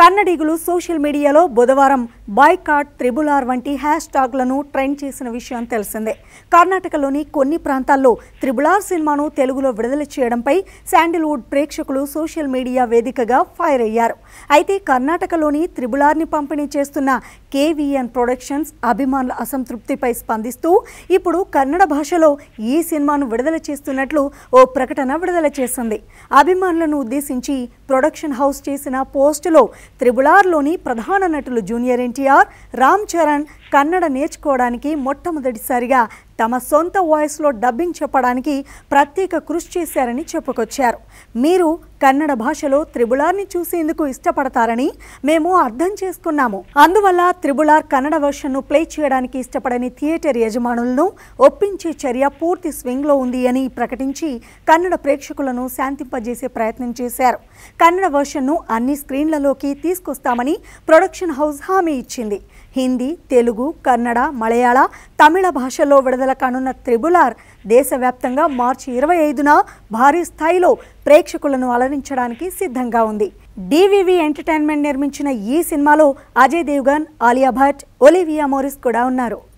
కన్నడిగులు social మీడియాలో బుధవారం boycott త్రిబులార్ ఆర్ వంటి హ్యాష్ ట్యాగ్లను ట్రెండ్ చేసిన విషయం తెలిసిందే కర్ణాటకలోని కొన్ని ప్రాంతాల్లో త్రిబుల్ ఆర్ సినిమాను తెలుగులో విడుదల చేయడంపై శాండిల్వుడ్ ప్రేక్షకులు సోషల్ మీడియా వేదికగా ఫైర్ అయ్యారు అయితే కర్ణాటకలోని త్రిబుల్ ఆర్ని పంపిణీ చేస్తున్న కేవీఎన్ ప్రొడక్షన్స్ అభిమానుల అసంతృప్తిపై స్పందిస్తూ ఇప్పుడు కన్నడ భాషలో ఈ సినిమాను విడుదల చేస్తున్నట్లు ఓ ప్రకటన విడుదల చేసింది అభిమానులను ఉద్దేశించి ప్రొడక్షన్ హౌస్ చేసిన పోస్టులో త్రిబులార్లోని ప్రధాన నటులు జూనియర్ ఎన్టీఆర్ రామ్ చరణ్ కన్నడ నేర్చుకోవడానికి మొట్టమొదటిసారిగా తమ సొంత వాయిస్లో డబ్బింగ్ చెప్పడానికి ప్రత్యేక కృషి చేశారని చెప్పుకొచ్చారు మీరు కన్నడ భాషలో త్రిబులార్ని చూసేందుకు ఇష్టపడతారని మేము అర్థం చేసుకున్నాము అందువల్ల త్రిబులార్ కన్నడ వెర్షన్ను ప్లే చేయడానికి ఇష్టపడని థియేటర్ యజమానులను ఒప్పించే చర్య పూర్తి స్వింగ్లో ఉంది అని ప్రకటించి కన్నడ ప్రేక్షకులను శాంతింపజేసే ప్రయత్నం చేశారు కన్నడ వెర్షన్ను అన్ని స్క్రీన్లలోకి తీసుకొస్తామని ప్రొడక్షన్ హౌస్ హామీ ఇచ్చింది హిందీ తెలుగు తెలుగు కన్నడ మలయాళ తమిళ భాషల్లో విడుదల కానున్న త్రిబులార్ దేశవ్యాప్తంగా మార్చి ఇరవై ఐదున భారీ స్థాయిలో ప్రేక్షకులను అలరించడానికి సిద్ధంగా ఉంది డివివి ఎంటర్టైన్మెంట్ నిర్మించిన ఈ సినిమాలో అజయ్ దేవ్గన్ ఆలియా భట్ ఒలివియా మోరిస్ కూడా ఉన్నారు